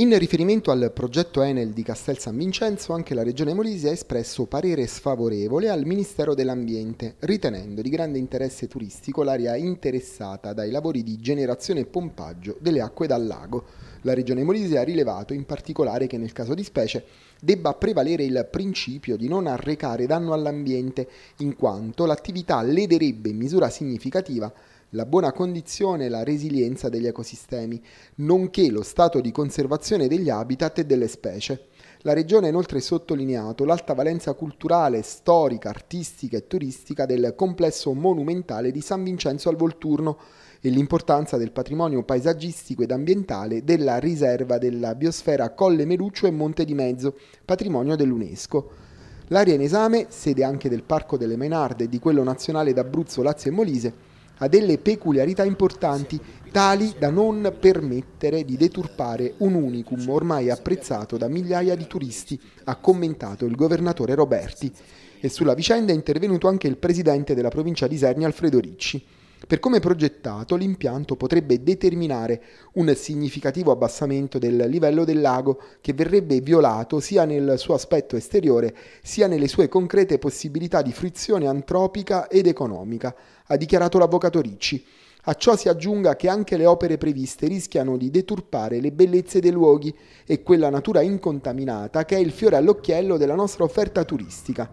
In riferimento al progetto Enel di Castel San Vincenzo, anche la Regione Molise ha espresso parere sfavorevole al Ministero dell'Ambiente, ritenendo di grande interesse turistico l'area interessata dai lavori di generazione e pompaggio delle acque dal lago. La Regione Molise ha rilevato in particolare che nel caso di specie debba prevalere il principio di non arrecare danno all'ambiente, in quanto l'attività lederebbe in misura significativa la buona condizione e la resilienza degli ecosistemi, nonché lo stato di conservazione degli habitat e delle specie. La Regione ha inoltre sottolineato l'alta valenza culturale, storica, artistica e turistica del complesso monumentale di San Vincenzo al Volturno e l'importanza del patrimonio paesaggistico ed ambientale della riserva della biosfera Colle Meluccio e Monte di Mezzo, patrimonio dell'UNESCO. L'area in esame, sede anche del Parco delle Menarde e di quello nazionale d'Abruzzo, Lazio e Molise, ha delle peculiarità importanti tali da non permettere di deturpare un unicum ormai apprezzato da migliaia di turisti, ha commentato il governatore Roberti. E sulla vicenda è intervenuto anche il presidente della provincia di Isernia Alfredo Ricci. Per come progettato, l'impianto potrebbe determinare un significativo abbassamento del livello del lago che verrebbe violato sia nel suo aspetto esteriore sia nelle sue concrete possibilità di frizione antropica ed economica, ha dichiarato l'avvocato Ricci. A ciò si aggiunga che anche le opere previste rischiano di deturpare le bellezze dei luoghi e quella natura incontaminata che è il fiore all'occhiello della nostra offerta turistica.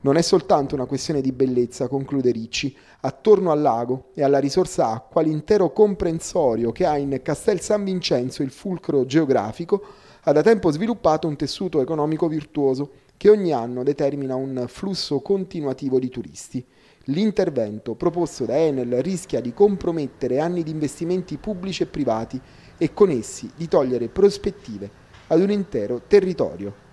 Non è soltanto una questione di bellezza, conclude Ricci. Attorno al lago e alla risorsa acqua, l'intero comprensorio che ha in Castel San Vincenzo il fulcro geografico ha da tempo sviluppato un tessuto economico virtuoso che ogni anno determina un flusso continuativo di turisti. L'intervento proposto da Enel rischia di compromettere anni di investimenti pubblici e privati e con essi di togliere prospettive ad un intero territorio.